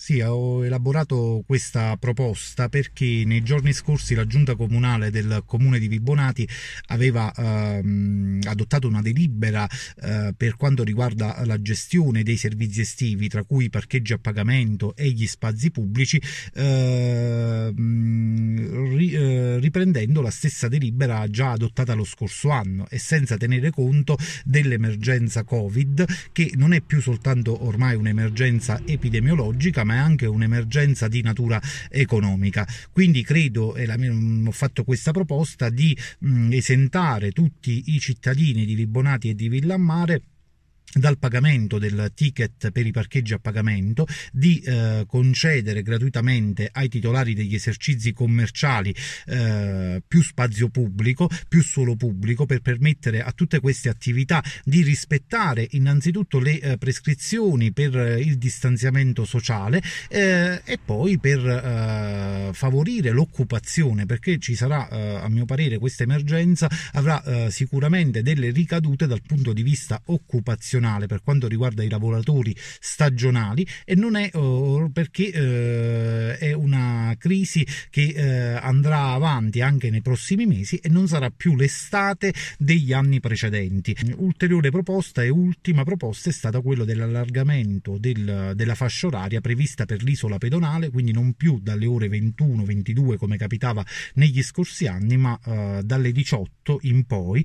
Sì, ho elaborato questa proposta perché nei giorni scorsi la giunta comunale del comune di Vibonati aveva ehm, adottato una delibera eh, per quanto riguarda la gestione dei servizi estivi, tra cui i parcheggi a pagamento e gli spazi pubblici, ehm, riprendendo la stessa delibera già adottata lo scorso anno e senza tenere conto dell'emergenza Covid che non è più soltanto ormai un'emergenza epidemiologica ma è anche un'emergenza di natura economica. Quindi credo, e la, mm, ho fatto questa proposta, di mh, mm, esentare tutti i cittadini di Libonati e di Villammare dal pagamento del ticket per i parcheggi a pagamento, di eh, concedere gratuitamente ai titolari degli esercizi commerciali eh, più spazio pubblico, più suolo pubblico, per permettere a tutte queste attività di rispettare innanzitutto le eh, prescrizioni per eh, il distanziamento sociale eh, e poi per eh, favorire l'occupazione perché ci sarà eh, a mio parere questa emergenza avrà eh, sicuramente delle ricadute dal punto di vista occupazionale per quanto riguarda i lavoratori stagionali e non è eh, perché eh, è una crisi che eh, andrà avanti anche nei prossimi mesi e non sarà più l'estate degli anni precedenti. Ulteriore proposta e ultima proposta è stata quella dell'allargamento del, della fascia oraria prevista per l'isola pedonale, quindi non più dalle ore 21 21, 22 come capitava negli scorsi anni, ma eh, dalle 18 in poi